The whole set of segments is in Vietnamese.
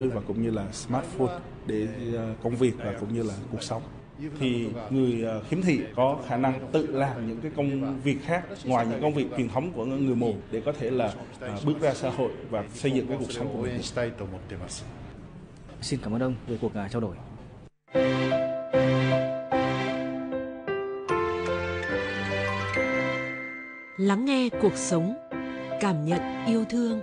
và cũng như là smartphone để ờ, công việc và cũng như là cuộc sống thì người ờ, khiếm thị có khả năng tự làm những cái công việc khác ngoài những công việc truyền thống của người mù để có thể là ờ, bước ra xã hội và xây dựng cái cuộc sống của mình. Xin cảm ơn ông về cuộc trao đổi. Lắng nghe cuộc sống, cảm nhận yêu thương.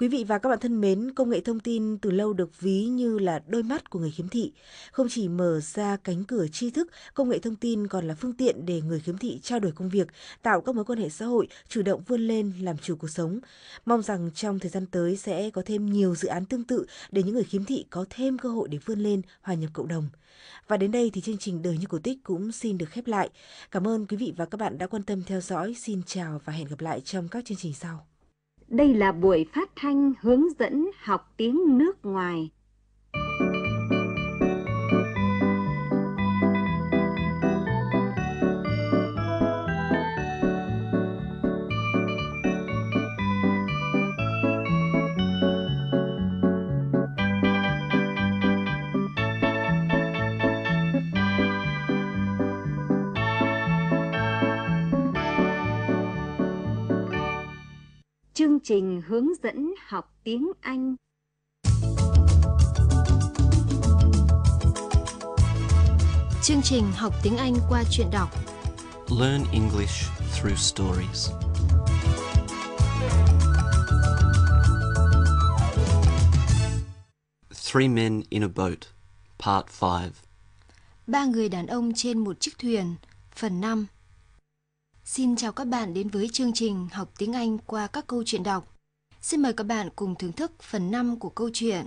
Quý vị và các bạn thân mến, công nghệ thông tin từ lâu được ví như là đôi mắt của người khiếm thị. Không chỉ mở ra cánh cửa tri thức, công nghệ thông tin còn là phương tiện để người khiếm thị trao đổi công việc, tạo các mối quan hệ xã hội, chủ động vươn lên làm chủ cuộc sống. Mong rằng trong thời gian tới sẽ có thêm nhiều dự án tương tự để những người khiếm thị có thêm cơ hội để vươn lên, hòa nhập cộng đồng. Và đến đây thì chương trình Đời như cổ tích cũng xin được khép lại. Cảm ơn quý vị và các bạn đã quan tâm theo dõi. Xin chào và hẹn gặp lại trong các chương trình sau. Đây là buổi phát thanh hướng dẫn học tiếng nước ngoài Chương trình hướng dẫn học tiếng Anh Chương trình học tiếng Anh qua truyện đọc Learn English through stories Three Men in a Boat, Part 5 Ba người đàn ông trên một chiếc thuyền, phần 5 Xin chào các bạn đến với chương trình học tiếng Anh qua các câu chuyện đọc. Xin mời các bạn cùng thưởng thức phần 5 của câu chuyện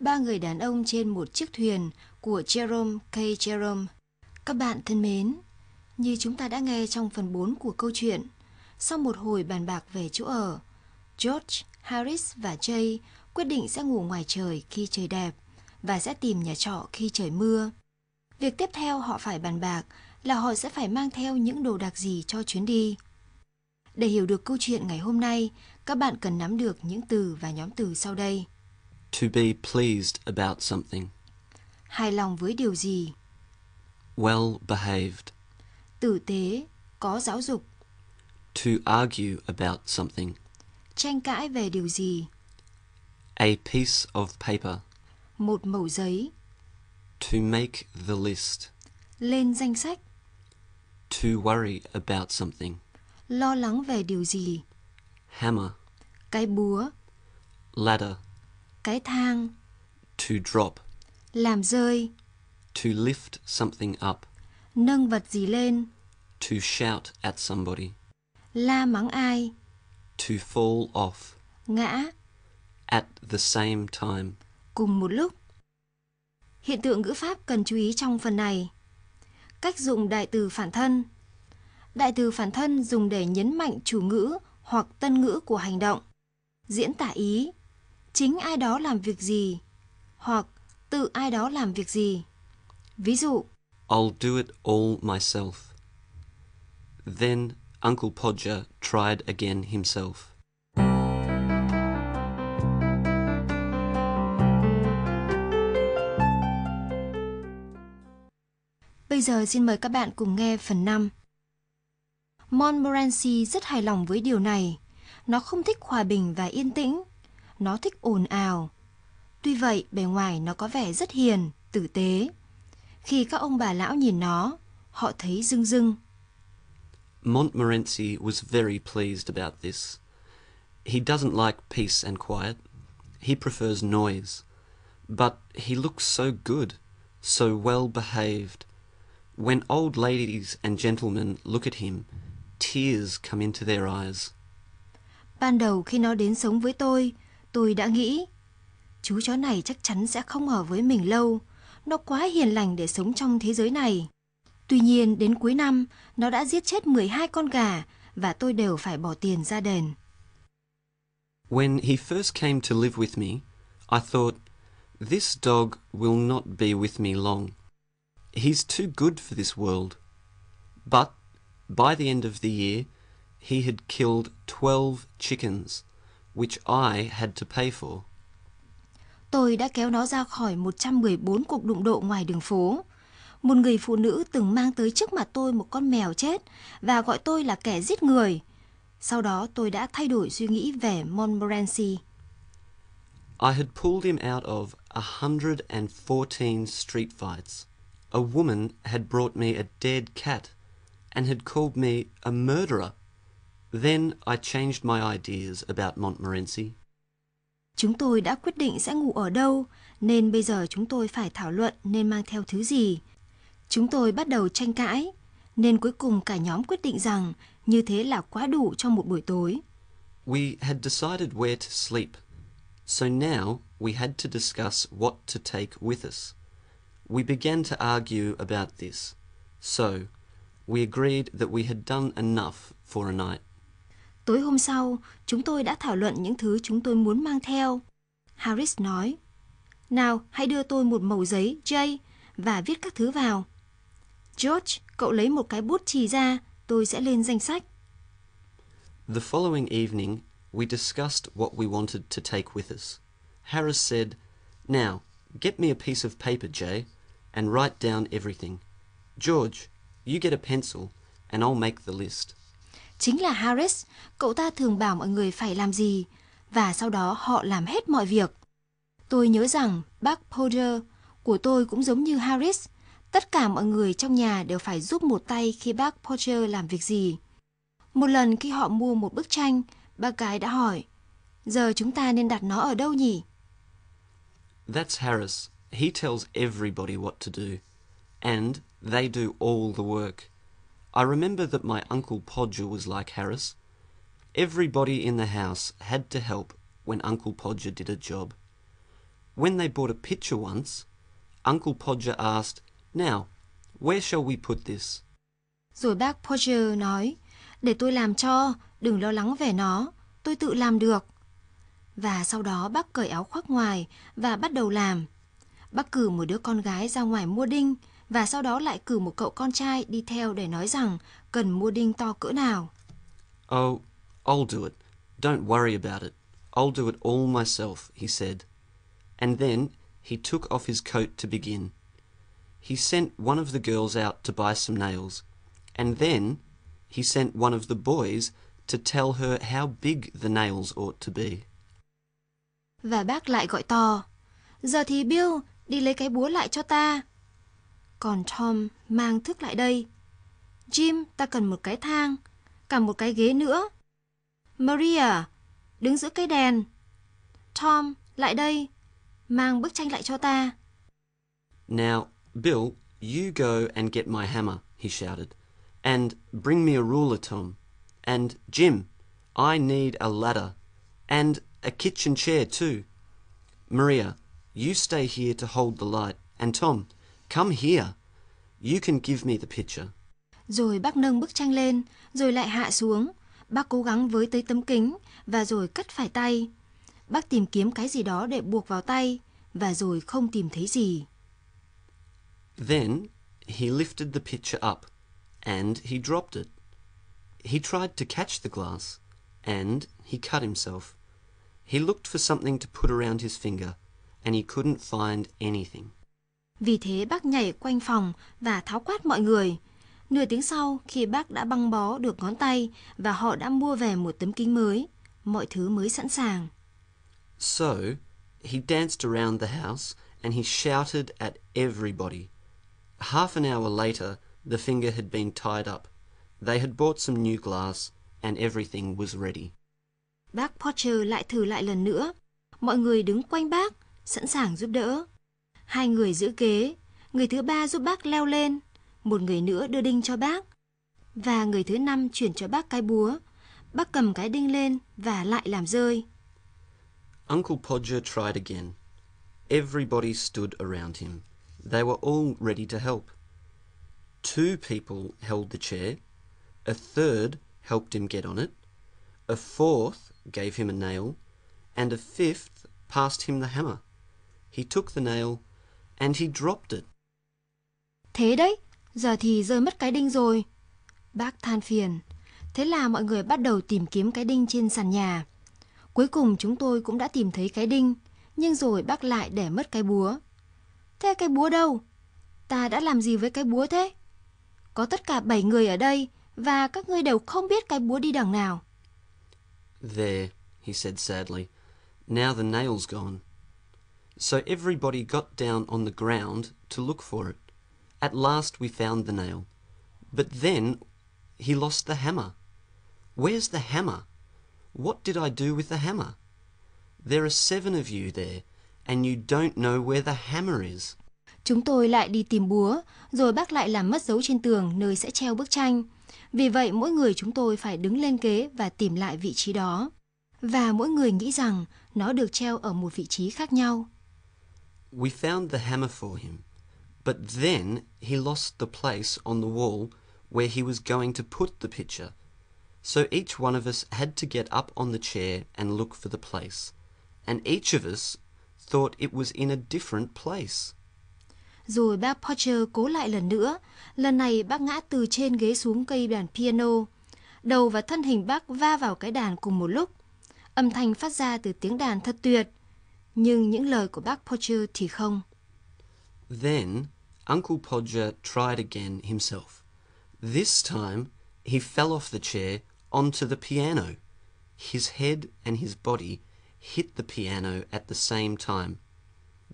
Ba người đàn ông trên một chiếc thuyền của Jerome K. Jerome. Các bạn thân mến, như chúng ta đã nghe trong phần 4 của câu chuyện, sau một hồi bàn bạc về chỗ ở, George, Harris và Jay quyết định sẽ ngủ ngoài trời khi trời đẹp và sẽ tìm nhà trọ khi trời mưa. Việc tiếp theo họ phải bàn bạc là họ sẽ phải mang theo những đồ đặc gì cho chuyến đi. Để hiểu được câu chuyện ngày hôm nay, các bạn cần nắm được những từ và nhóm từ sau đây. To be pleased about something. Hài lòng với điều gì? Well behaved. Tử tế, có giáo dục. To argue about something. Tranh cãi về điều gì? A piece of paper. Một mẩu giấy. To make the list. Lên danh sách. To worry about something. Lo lắng về điều gì? Hammer. Cái búa. Ladder. Cái thang. To drop. Làm rơi. To lift something up. Nâng vật gì lên. To shout at somebody. La mắng ai. To fall off. Ngã. At the same time. Cùng một lúc. Hiện tượng ngữ pháp cần chú ý trong phần này. Cách dùng đại từ phản thân Đại từ phản thân dùng để nhấn mạnh chủ ngữ hoặc tân ngữ của hành động, diễn tả ý, chính ai đó làm việc gì, hoặc tự ai đó làm việc gì. Ví dụ, I'll do it all myself. Then Uncle Podger tried again himself. Bây giờ xin mời các bạn cùng nghe phần 5. Montmorency rất hài lòng với điều này. Nó không thích hòa bình và yên tĩnh. Nó thích ồn ào. Tuy vậy, bề ngoài nó có vẻ rất hiền, tử tế. Khi các ông bà lão nhìn nó, họ thấy rưng rưng. Montmorency was very pleased about this. He doesn't like peace and quiet. He prefers noise. But he looks so good, so well behaved, When old ladies and gentlemen look at him, tears come into their eyes. Ban đầu khi nó đến sống với tôi, tôi đã nghĩ chú chó này chắc chắn sẽ không ở với mình lâu. Nó quá hiền lành để sống trong thế giới này. Tuy nhiên, đến cuối năm, nó đã giết chết 12 con gà và tôi đều phải bỏ tiền ra đền. When he first came to live with me, I thought, this dog will not be with me long. He's too good for this world. But by the end of the year, he had killed 12 chickens, which I had to pay for. Tôi đã kéo nó ra khỏi 114 cuộc đụng độ ngoài đường phố. Một người phụ nữ từng mang tới trước mặt tôi một con mèo chết và gọi tôi là kẻ giết người. Sau đó tôi đã thay đổi suy nghĩ về Montmorency. I had pulled him out of 114 street fights a woman had brought me a dead cat and had called me a murderer. Then I changed my ideas about Montmorency. Chúng tôi đã quyết định sẽ ngủ ở đâu, nên bây giờ chúng tôi phải thảo luận nên mang theo thứ gì. Chúng tôi bắt đầu tranh cãi, nên cuối cùng cả nhóm quyết định rằng như thế là quá đủ cho một buổi tối. We had decided where to sleep, so now we had to discuss what to take with us. We began to argue about this, so we agreed that we had done enough for a night. Tối hôm sau, chúng tôi đã thảo luận những thứ chúng tôi muốn mang theo. Harris nói, Nào, hãy đưa tôi một mẩu giấy, Jay, và viết các thứ vào. George, cậu lấy một cái bút chì ra, tôi sẽ lên danh sách. The following evening, we discussed what we wanted to take with us. Harris said, Now, get me a piece of paper, Jay, and write down everything. George, you get a pencil and I'll make the list. Chính là Harris, cậu ta thường bảo mọi người phải làm gì và sau đó họ làm hết mọi việc. Tôi nhớ rằng bác Poder của tôi cũng giống như Harris. Tất cả mọi người trong nhà đều phải giúp một tay khi bác Potter làm việc gì. Một lần khi họ mua một bức tranh, bác gái đã hỏi, giờ chúng ta nên đặt nó ở đâu nhỉ? That's Harris, He tells everybody what to do, and they do all the work. I remember that my Uncle Podger was like Harris. Everybody in the house had to help when Uncle Podger did a job. When they bought a picture once, Uncle Podger asked, Now, where shall we put this? Rồi bác Podger nói, để tôi làm cho, đừng lo lắng về nó, tôi tự làm được. Và sau đó bác cởi áo khoác ngoài và bắt đầu làm. Bác cử một đứa con gái ra ngoài mua đinh và sau đó lại cử một cậu con trai đi theo để nói rằng cần mua đinh to cỡ nào. Oh, I'll do it. Don't worry about it. I'll do it all myself, he said. And then he took off his coat to begin. He sent one of the girls out to buy some nails, and then he sent one of the boys to tell her how big the nails ought to be. Và bác lại gọi to. Giờ thì Bill, đi lấy cái búa lại cho ta. Còn Tom mang thước lại đây. Jim, ta cần một cái thang, cả một cái ghế nữa. Maria, đứng giữa cái đèn. Tom, lại đây, mang bức tranh lại cho ta. Now, Bill, you go and get my hammer, he shouted. And bring me a ruler, Tom. And Jim, I need a ladder. And a kitchen chair, too. Maria, You stay here to hold the light. And Tom, come here. You can give me the picture. Rồi bác nâng bức tranh lên, rồi lại hạ xuống. Bác cố gắng với tới tấm kính và rồi cắt phải tay. Bác tìm kiếm cái gì đó để buộc vào tay và rồi không tìm thấy gì. Then he lifted the picture up and he dropped it. He tried to catch the glass and he cut himself. He looked for something to put around his finger and he couldn't find anything. Vì thế bác nhảy quanh phòng và tháo quát mọi người. Nửa tiếng sau, khi bác đã băng bó được ngón tay và họ đã mua về một tấm kính mới, mọi thứ mới sẵn sàng. So, he danced around the house and he shouted at everybody. Half an hour later, the finger had been tied up. They had bought some new glass and everything was ready. Bác potter lại thử lại lần nữa. Mọi người đứng quanh bác sẵn sàng giúp đỡ. Hai người giữ kế, người thứ ba giúp bác leo lên, một người nữa đưa đinh cho bác. Và người thứ năm chuyển cho bác cái búa. Bác cầm cái đinh lên và lại làm rơi. Uncle Podger tried again. Everybody stood around him. They were all ready to help. Two people held the chair. A third helped him get on it. A fourth gave him a nail. And a fifth passed him the hammer. He took the nail and he dropped it. Thế đấy, giờ thì rơi mất cái đinh rồi. Bác than phiền. Thế là mọi người bắt đầu tìm kiếm cái đinh trên sàn nhà. Cuối cùng chúng tôi cũng đã tìm thấy cái đinh, nhưng rồi bác lại để mất cái búa. Thế cái búa đâu? Ta đã làm gì với cái búa thế? Có tất cả 7 người ở đây và các ngươi đều không biết cái búa đi đằng nào. There, he said sadly. Now the nail's gone. So everybody got down on the ground to look for it. At last we found the nail. But then he lost the hammer. Where's the hammer? What did I do with the hammer? There are seven of you there, and you don't know where the hammer is. Chúng tôi lại đi tìm búa, rồi bác lại làm mất dấu trên tường nơi sẽ treo bức tranh. Vì vậy, mỗi người chúng tôi phải đứng lên ghế và tìm lại vị trí đó. Và mỗi người nghĩ rằng nó được treo ở một vị trí khác nhau. We found the hammer for him, but then he lost the place on the wall where he was going to put the picture, so each one of us had to get up on the chair and look for the place, and each of us thought it was in a different place. Rồi bác Potter cố lại lần nữa, lần này bác ngã từ trên ghế xuống cây đàn piano. Đầu và thân hình bác va vào cái đàn cùng một lúc. Âm thanh phát ra từ tiếng đàn thật tuyệt, nhưng những lời của bác Podger thì không. Then Uncle Podger tried again himself. This time he fell off the chair onto the piano. His head and his body hit the piano at the same time.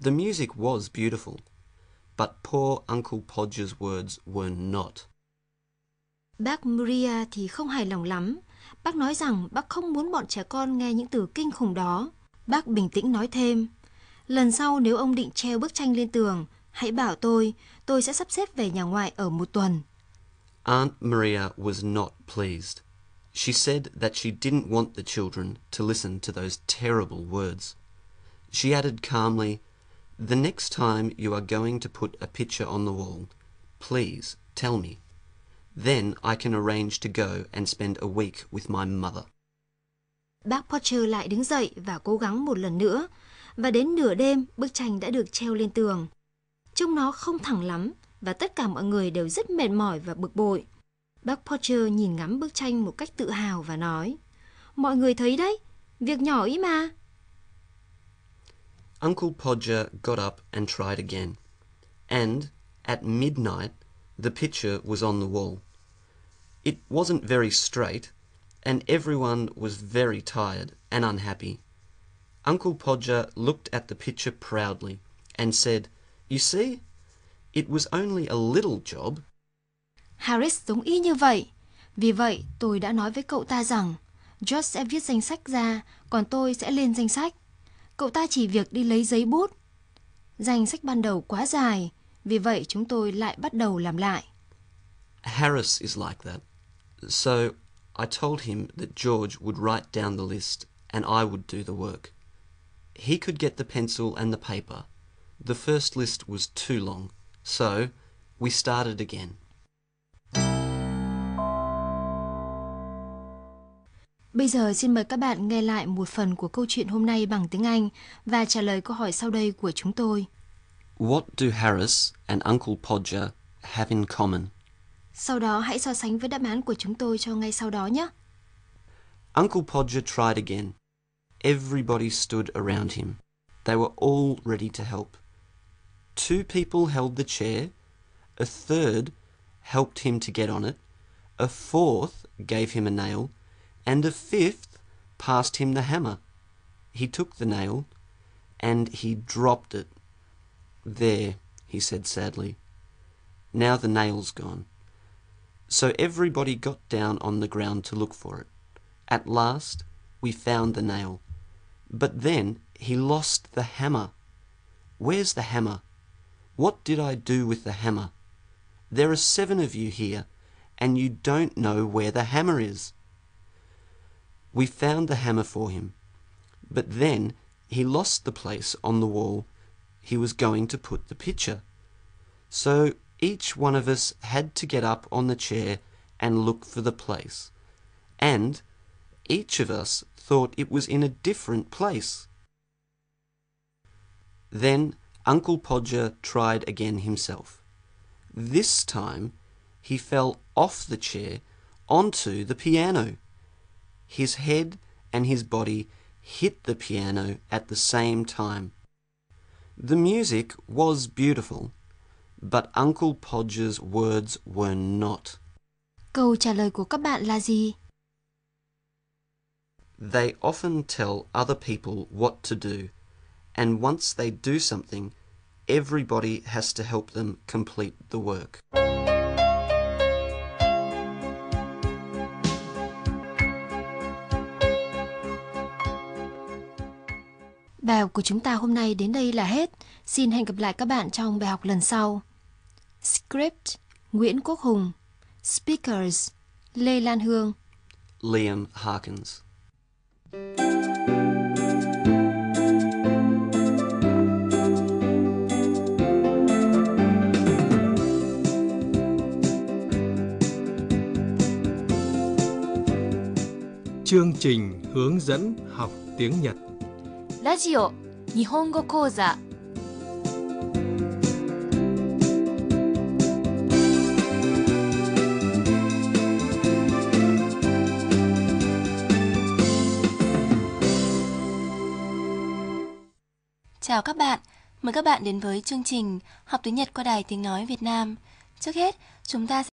The music was beautiful, but poor Uncle Podger's words were not. Bác Maria thì không hài lòng lắm. Bác nói rằng bác không muốn bọn trẻ con nghe những từ kinh khủng đó. Bác bình tĩnh nói thêm, lần sau nếu ông định treo bức tranh lên tường, hãy bảo tôi, tôi sẽ sắp xếp về nhà ngoại ở một tuần. Aunt Maria was not pleased. She said that she didn't want the children to listen to those terrible words. She added calmly, The next time you are going to put a picture on the wall, please tell me. Then I can arrange to go and spend a week with my mother bác Potter lại đứng dậy và cố gắng một lần nữa. Và đến nửa đêm, bức tranh đã được treo lên tường. Trông nó không thẳng lắm và tất cả mọi người đều rất mệt mỏi và bực bội. Bác Potter nhìn ngắm bức tranh một cách tự hào và nói, Mọi người thấy đấy, việc nhỏ ý mà. Uncle Podger got up and tried again. And, at midnight, the picture was on the wall. It wasn't very straight, and everyone was very tired and unhappy. Uncle Podger looked at the picture proudly, and said, "You see, it was only a little job." Harris giống y như vậy. Vì vậy, tôi đã nói với cậu ta rằng, George sẽ viết danh sách ra, còn tôi sẽ lên danh sách. Cậu ta chỉ việc đi lấy giấy bút. Danh sách ban đầu quá dài, vì vậy chúng tôi lại bắt đầu làm lại. Harris is like that. So I told him that George would write down the list, and I would do the work. He could get the pencil and the paper. The first list was too long, so we started again. Bây giờ xin mời các bạn nghe lại một phần của câu chuyện hôm nay bằng tiếng Anh và trả lời câu hỏi sau đây của chúng tôi. What do Harris and Uncle Podger have in common? Sau đó hãy so sánh với đáp án của chúng tôi cho ngay sau đó nhé. Uncle Podger tried again. Everybody stood around him. They were all ready to help. Two people held the chair. A third helped him to get on it. A fourth gave him a nail. And a fifth passed him the hammer. He took the nail and he dropped it. There, he said sadly. Now the nail's gone. So everybody got down on the ground to look for it. At last we found the nail. But then he lost the hammer. Where's the hammer? What did I do with the hammer? There are seven of you here, and you don't know where the hammer is. We found the hammer for him, but then he lost the place on the wall he was going to put the picture. So each one of us had to get up on the chair and look for the place. And each of us thought it was in a different place. Then Uncle Podger tried again himself. This time he fell off the chair onto the piano. His head and his body hit the piano at the same time. The music was beautiful but Uncle Podge's words were not. Câu trả lời của các bạn là gì? They often tell other people what to do, and once they do something, everybody has to help them complete the work. Bài học của chúng ta hôm nay đến đây là hết. Xin hẹn gặp lại các bạn trong bài học lần sau. Script Nguyễn Quốc Hùng Speakers Lê Lan Hương Liam Hawkins. Chương trình hướng dẫn học tiếng Nhật ラジオ日本語講座 Chào các bạn, mời các bạn đến với chương trình Học tiếng Nhật qua Đài Tiếng Nói Việt Nam. Trước hết, chúng ta sẽ